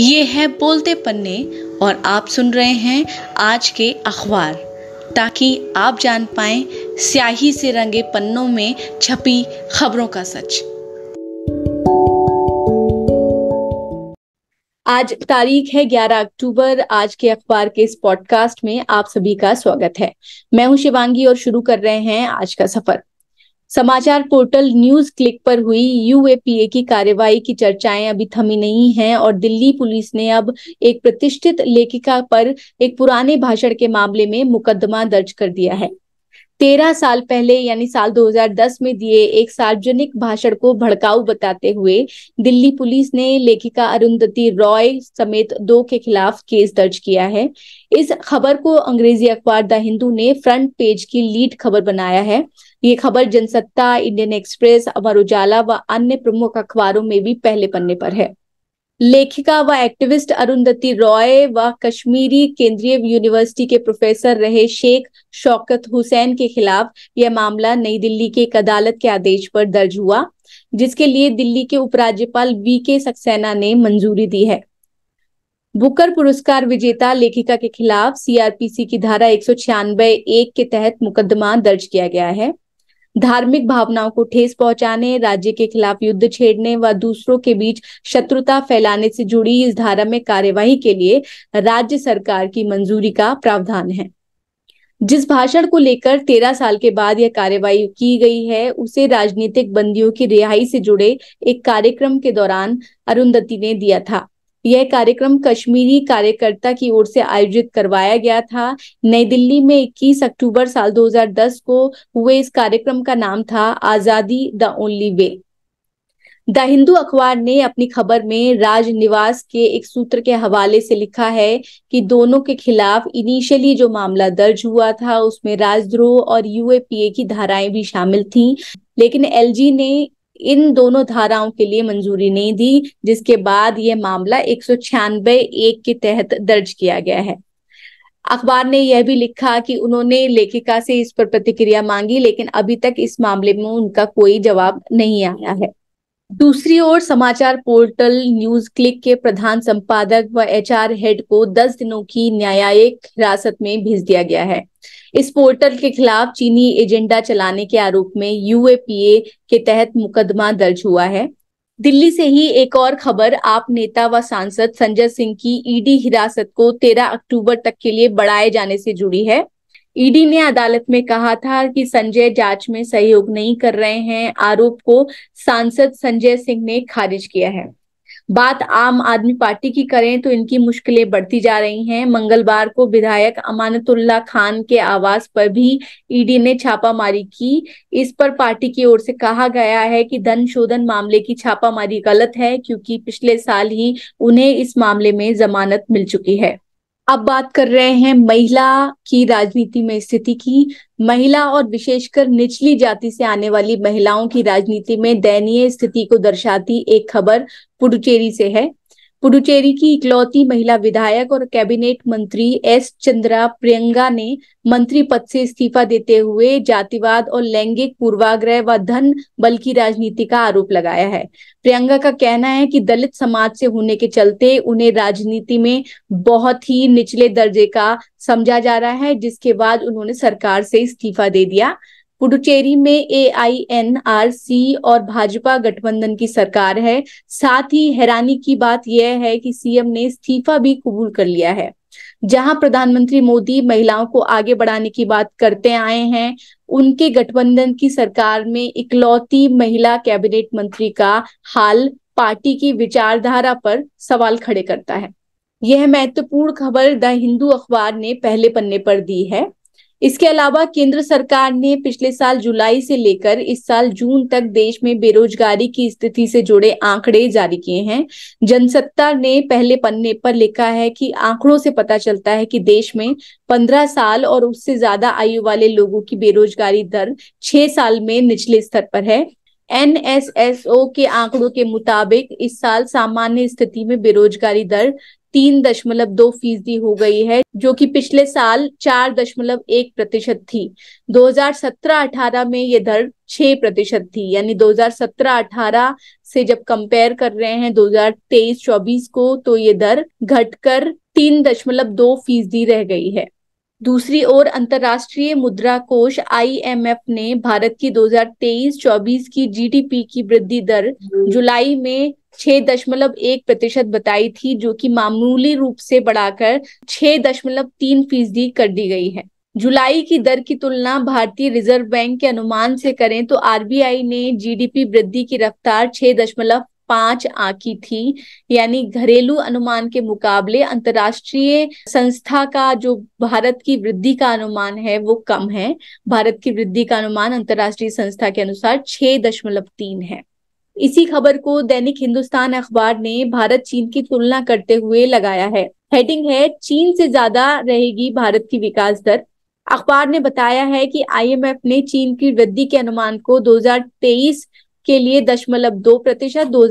ये है बोलते पन्ने और आप सुन रहे हैं आज के अखबार ताकि आप जान पाए स्याही से रंगे पन्नों में छपी खबरों का सच आज तारीख है 11 अक्टूबर आज के अखबार के इस पॉडकास्ट में आप सभी का स्वागत है मैं हूं शिवांगी और शुरू कर रहे हैं आज का सफर समाचार पोर्टल न्यूज क्लिक पर हुई यूएपीए की कार्यवाही की चर्चाएं अभी थमी नहीं हैं और दिल्ली पुलिस ने अब एक प्रतिष्ठित लेखिका पर एक पुराने भाषण के मामले में मुकदमा दर्ज कर दिया है तेरह साल पहले यानी साल 2010 में दिए एक सार्वजनिक भाषण को भड़काऊ बताते हुए दिल्ली पुलिस ने लेखिका अरुंधति रॉय समेत दो के खिलाफ केस दर्ज किया है इस खबर को अंग्रेजी अखबार द हिंदू ने फ्रंट पेज की लीड खबर बनाया है ये खबर जनसत्ता इंडियन एक्सप्रेस अमर उजाला व अन्य प्रमुख अखबारों में भी पहले पन्ने पर है लेखिका व एक्टिविस्ट अरुंधति रॉय व कश्मीरी केंद्रीय यूनिवर्सिटी के प्रोफेसर रहे शेख शौकत हुसैन के खिलाफ यह मामला नई दिल्ली के एक अदालत के आदेश पर दर्ज हुआ जिसके लिए दिल्ली के उपराज्यपाल वी के सक्सेना ने मंजूरी दी है बुकर पुरस्कार विजेता लेखिका के खिलाफ सीआरपीसी की धारा एक एक के तहत मुकदमा दर्ज किया गया है धार्मिक भावनाओं को ठेस पहुंचाने राज्य के खिलाफ युद्ध छेड़ने व दूसरों के बीच शत्रुता फैलाने से जुड़ी इस धारा में कार्यवाही के लिए राज्य सरकार की मंजूरी का प्रावधान है जिस भाषण को लेकर तेरह साल के बाद यह कार्यवाही की गई है उसे राजनीतिक बंदियों की रिहाई से जुड़े एक कार्यक्रम के दौरान अरुंधति ने दिया था यह कार्यक्रम कश्मीरी कार्यकर्ता की ओर से आयोजित करवाया गया था नई दिल्ली में 21 अक्टूबर साल 2010 को हुए इस कार्यक्रम का नाम था Azadi the only way the Hindu अखबार ने अपनी खबर में राज निवास के एक सूत्र के हवाले से लिखा है कि दोनों के खिलाफ इनिशियली जो मामला दर्ज हुआ था उसमें राजद्रोह और यूएपीए की धाराएं भी शामिल थीं लेकिन एलजी ने इन दोनों धाराओं के लिए मंजूरी नहीं दी जिसके बाद यह मामला एक सौ छियानबे एक के तहत दर्ज किया गया है अखबार ने यह भी लिखा कि उन्होंने लेखिका से इस पर प्रतिक्रिया मांगी लेकिन अभी तक इस मामले में उनका कोई जवाब नहीं आया है दूसरी ओर समाचार पोर्टल न्यूज क्लिक के प्रधान संपादक व एचआर हेड को 10 दिनों की न्यायिक हिरासत में भेज दिया गया है इस पोर्टल के खिलाफ चीनी एजेंडा चलाने के आरोप में यूएपीए के तहत मुकदमा दर्ज हुआ है दिल्ली से ही एक और खबर आप नेता व सांसद संजय सिंह की ईडी हिरासत को 13 अक्टूबर तक के लिए बढ़ाए जाने से जुड़ी है ईडी ने अदालत में कहा था कि संजय जांच में सहयोग नहीं कर रहे हैं आरोप को सांसद संजय सिंह ने खारिज किया है बात आम आदमी पार्टी की करें तो इनकी मुश्किलें बढ़ती जा रही हैं मंगलवार को विधायक अमानतुल्ला खान के आवास पर भी ईडी ने छापामारी की इस पर पार्टी की ओर से कहा गया है कि धन शोधन मामले की छापामारी गलत है क्योंकि पिछले साल ही उन्हें इस मामले में जमानत मिल चुकी है अब बात कर रहे हैं महिला की राजनीति में स्थिति की महिला और विशेषकर निचली जाति से आने वाली महिलाओं की राजनीति में दयनीय स्थिति को दर्शाती एक खबर पुडुचेरी से है पुडुचेरी की इकलौती महिला विधायक और कैबिनेट मंत्री एस चंद्रा प्रियंगा ने मंत्री पद से इस्तीफा देते हुए जातिवाद और लैंगिक पूर्वाग्रह व धन बल की राजनीति का आरोप लगाया है प्रियंगा का कहना है कि दलित समाज से होने के चलते उन्हें राजनीति में बहुत ही निचले दर्जे का समझा जा रहा है जिसके बाद उन्होंने सरकार से इस्तीफा दे दिया पुडुचेरी में सी और भाजपा गठबंधन की सरकार है साथ ही हैरानी की बात यह है कि सीएम ने इस्तीफा भी कबूल कर लिया है जहां प्रधानमंत्री मोदी महिलाओं को आगे बढ़ाने की बात करते आए हैं उनके गठबंधन की सरकार में इकलौती महिला कैबिनेट मंत्री का हाल पार्टी की विचारधारा पर सवाल खड़े करता है यह महत्वपूर्ण खबर द हिंदू अखबार ने पहले पन्ने पर दी है इसके अलावा केंद्र सरकार ने पिछले साल जुलाई से लेकर इस साल जून तक देश में बेरोजगारी की स्थिति से जुड़े आंकड़े जारी किए हैं जनसत्ता ने पहले पन्ने पर लिखा है कि आंकड़ों से पता चलता है कि देश में 15 साल और उससे ज्यादा आयु वाले लोगों की बेरोजगारी दर 6 साल में निचले स्तर पर है एन के आंकड़ों के मुताबिक इस साल सामान्य स्थिति में बेरोजगारी दर तीन दशमलव दो फीसदी हो गई है जो कि पिछले साल चार दशमलव एक प्रतिशत थी 2017-18 में ये दर छह प्रतिशत थी यानी 2017-18 से जब कंपेयर कर रहे हैं 2023-24 को तो ये दर घटकर तीन दशमलव दो फीसदी रह गई है दूसरी ओर अंतर्राष्ट्रीय मुद्रा कोष आईएमएफ ने भारत की 2023-24 की जीडीपी की वृद्धि दर जुलाई में छह दशमलव एक प्रतिशत बताई थी जो कि मामूली रूप से बढ़ाकर छह दशमलव तीन फीसदी कर दी गई है जुलाई की दर की तुलना भारतीय रिजर्व बैंक के अनुमान से करें तो आरबीआई ने जीडीपी वृद्धि की रफ्तार छह दशमलव पांच आकी थी यानी घरेलू अनुमान के मुकाबले अंतर्राष्ट्रीय संस्था का जो भारत की वृद्धि का अनुमान है वो कम है भारत की वृद्धि का अनुमान अंतर्राष्ट्रीय संस्था के अनुसार छह दशमलव तीन है इसी खबर को दैनिक हिंदुस्तान अखबार ने भारत चीन की तुलना करते हुए लगाया है हेडिंग है चीन से ज्यादा रहेगी भारत की विकास दर अखबार ने बताया है कि आईएमएफ ने चीन की वृद्धि के अनुमान को 2023 के लिए दशमलव दो प्रतिशत दो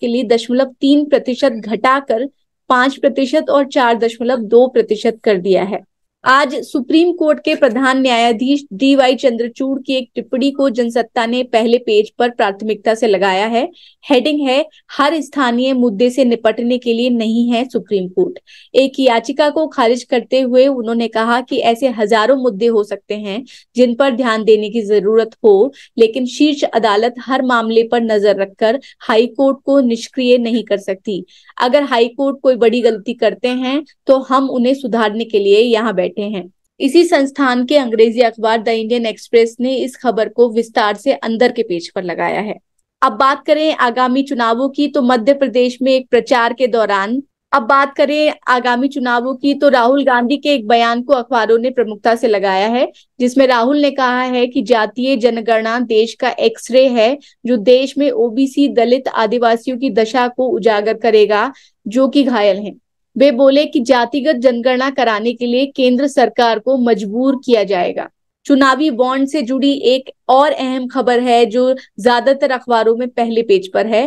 के लिए दशमलव तीन प्रतिशत घटाकर पांच प्रतिशत और चार दशमलव दो प्रतिशत कर दिया है आज सुप्रीम कोर्ट के प्रधान न्यायाधीश डी वाई चंद्रचूड़ की एक टिप्पणी को जनसत्ता ने पहले पेज पर प्राथमिकता से लगाया है हेडिंग है हर स्थानीय मुद्दे से निपटने के लिए नहीं है सुप्रीम कोर्ट एक याचिका को खारिज करते हुए उन्होंने कहा कि ऐसे हजारों मुद्दे हो सकते हैं जिन पर ध्यान देने की जरूरत हो लेकिन शीर्ष अदालत हर मामले पर नजर रखकर हाईकोर्ट को निष्क्रिय नहीं कर सकती अगर हाईकोर्ट कोई बड़ी गलती करते हैं तो हम उन्हें सुधारने के लिए यहाँ बैठे हैं इसी संस्थान के अंग्रेजी अखबार द इंडियन एक्सप्रेस ने इस खबर को विस्तार से अंदर के पेज पर लगाया है अब बात करें आगामी चुनावों की तो मध्य प्रदेश में एक प्रचार के दौरान अब बात करें आगामी चुनावों की तो राहुल गांधी के एक बयान को अखबारों ने प्रमुखता से लगाया है जिसमें राहुल ने कहा है कि जातीय जनगणना देश का एक्सरे है जो देश में ओबीसी दलित आदिवासियों की दशा को उजागर करेगा जो कि घायल हैं वे बोले कि जातिगत जनगणना कराने के लिए केंद्र सरकार को मजबूर किया जाएगा चुनावी बॉन्ड से जुड़ी एक और अहम खबर है जो ज्यादातर अखबारों में पहले पेज पर है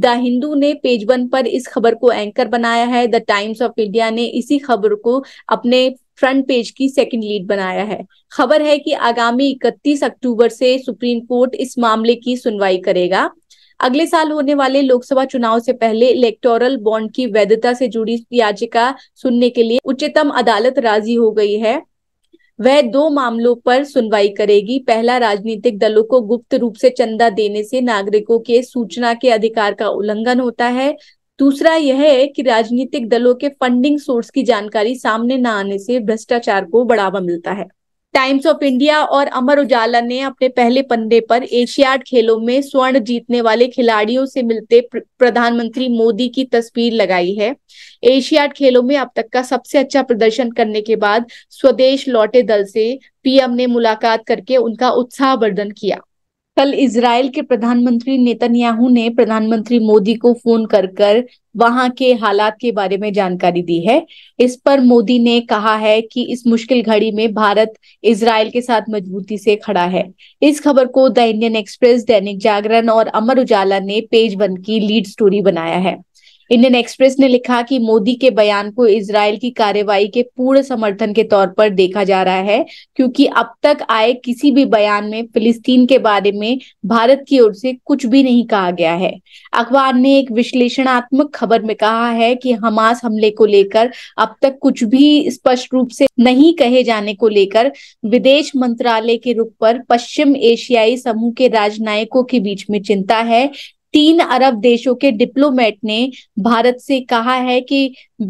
द हिंदू ने पेज वन पर इस खबर को एंकर बनाया है द टाइम्स ऑफ इंडिया ने इसी खबर को अपने फ्रंट पेज की सेकंड लीड बनाया है खबर है कि आगामी 31 अक्टूबर से सुप्रीम कोर्ट इस मामले की सुनवाई करेगा अगले साल होने वाले लोकसभा चुनाव से पहले इलेक्टोरल बॉन्ड की वैधता से जुड़ी याचिका सुनने के लिए उच्चतम अदालत राजी हो गई है वह दो मामलों पर सुनवाई करेगी पहला राजनीतिक दलों को गुप्त रूप से चंदा देने से नागरिकों के सूचना के अधिकार का उल्लंघन होता है दूसरा यह है कि राजनीतिक दलों के फंडिंग सोर्स की जानकारी सामने न आने से भ्रष्टाचार को बढ़ावा मिलता है टाइम्स ऑफ इंडिया और अमर उजाला ने अपने पहले पन्ने पर एशियाड खेलों में स्वर्ण जीतने वाले खिलाड़ियों से मिलते प्रधानमंत्री मोदी की तस्वीर लगाई है एशियाड खेलों में अब तक का सबसे अच्छा प्रदर्शन करने के बाद स्वदेश लौटे दल से पीएम ने मुलाकात करके उनका उत्साहवर्धन किया कल इसराइल के प्रधानमंत्री नेतन्याहू ने प्रधानमंत्री मोदी को फोन कर कर वहां के हालात के बारे में जानकारी दी है इस पर मोदी ने कहा है कि इस मुश्किल घड़ी में भारत इसराइल के साथ मजबूती से खड़ा है इस खबर को द इंडियन एक्सप्रेस दैनिक जागरण और अमर उजाला ने पेज वन की लीड स्टोरी बनाया है इंडियन एक्सप्रेस ने लिखा कि मोदी के बयान को इसराइल की कार्रवाई के पूर्ण समर्थन के तौर पर देखा जा रहा है क्योंकि अब तक आए किसी भी बयान में फिलिस्तीन के बारे में भारत की ओर से कुछ भी नहीं कहा गया है अखबार ने एक विश्लेषणात्मक खबर में कहा है कि हमास हमले को लेकर अब तक कुछ भी स्पष्ट रूप से नहीं कहे जाने को लेकर विदेश मंत्रालय के रूप पर पश्चिम एशियाई समूह के राजनयिकों के बीच में चिंता है तीन अरब देशों के डिप्लोमेट ने भारत से कहा है कि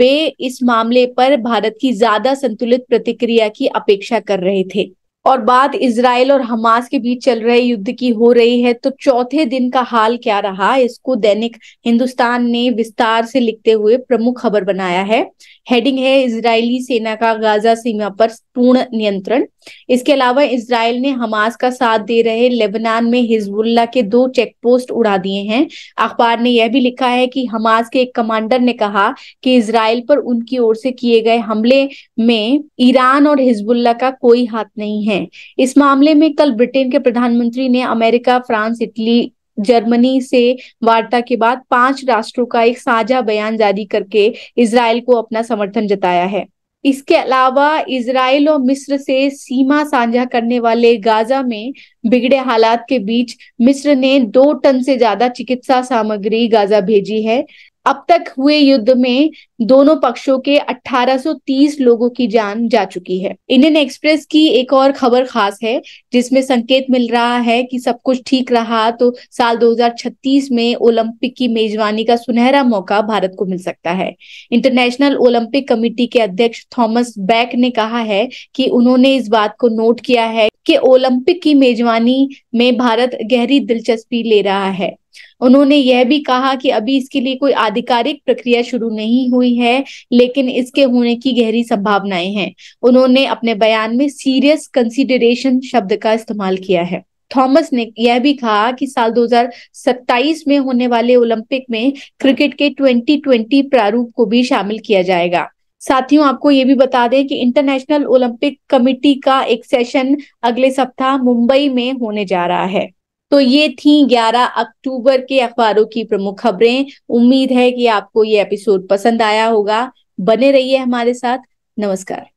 वे इस मामले पर भारत की ज्यादा संतुलित प्रतिक्रिया की अपेक्षा कर रहे थे और बात इसराइल और हमास के बीच चल रहे युद्ध की हो रही है तो चौथे दिन का हाल क्या रहा इसको दैनिक हिंदुस्तान ने विस्तार से लिखते हुए प्रमुख खबर बनाया है हेडिंग है इजरायली सेना का गाजा सीमा पर पूर्ण नियंत्रण इसके अलावा इसराइल ने हमास का साथ दे रहे लेबनान में हिजबुल्ला के दो चेक पोस्ट उड़ा दिए हैं अखबार ने यह भी लिखा है कि हमास के एक कमांडर ने कहा कि इसराइल पर उनकी ओर से किए गए हमले में ईरान और हिजबुल्ला का कोई हाथ नहीं है हैं इस मामले में कल ब्रिटेन के प्रधानमंत्री ने अमेरिका फ्रांस इटली जर्मनी से वार्ता के बाद पांच राष्ट्रों का एक साझा बयान जारी करके इसराइल को अपना समर्थन जताया है इसके अलावा इसराइल और मिस्र से सीमा साझा करने वाले गाजा में बिगड़े हालात के बीच मिस्र ने दो टन से ज्यादा चिकित्सा सामग्री गाजा भेजी है अब तक हुए युद्ध में दोनों पक्षों के 1830 लोगों की जान जा चुकी है इंडियन एक्सप्रेस की एक और खबर खास है जिसमें संकेत मिल रहा है कि सब कुछ ठीक रहा तो साल 2036 में ओलंपिक की मेजबानी का सुनहरा मौका भारत को मिल सकता है इंटरनेशनल ओलंपिक कमेटी के अध्यक्ष थॉमस बैक ने कहा है कि उन्होंने इस बात को नोट किया है कि ओलंपिक की मेजबानी में भारत गहरी दिलचस्पी ले रहा है उन्होंने यह भी कहा कि अभी इसके लिए कोई आधिकारिक प्रक्रिया शुरू नहीं हुई है लेकिन इसके होने की गहरी संभावनाएं हैं उन्होंने अपने बयान में सीरियस कंसिडरेशन शब्द का इस्तेमाल किया है थॉमस ने यह भी कहा कि साल 2027 में होने वाले ओलंपिक में क्रिकेट के 2020 प्रारूप को भी शामिल किया जाएगा साथियों आपको ये भी बता दें कि इंटरनेशनल ओलंपिक कमिटी का एक सेशन अगले सप्ताह मुंबई में होने जा रहा है तो ये थी 11 अक्टूबर के अखबारों की प्रमुख खबरें उम्मीद है कि आपको ये एपिसोड पसंद आया होगा बने रहिए हमारे साथ नमस्कार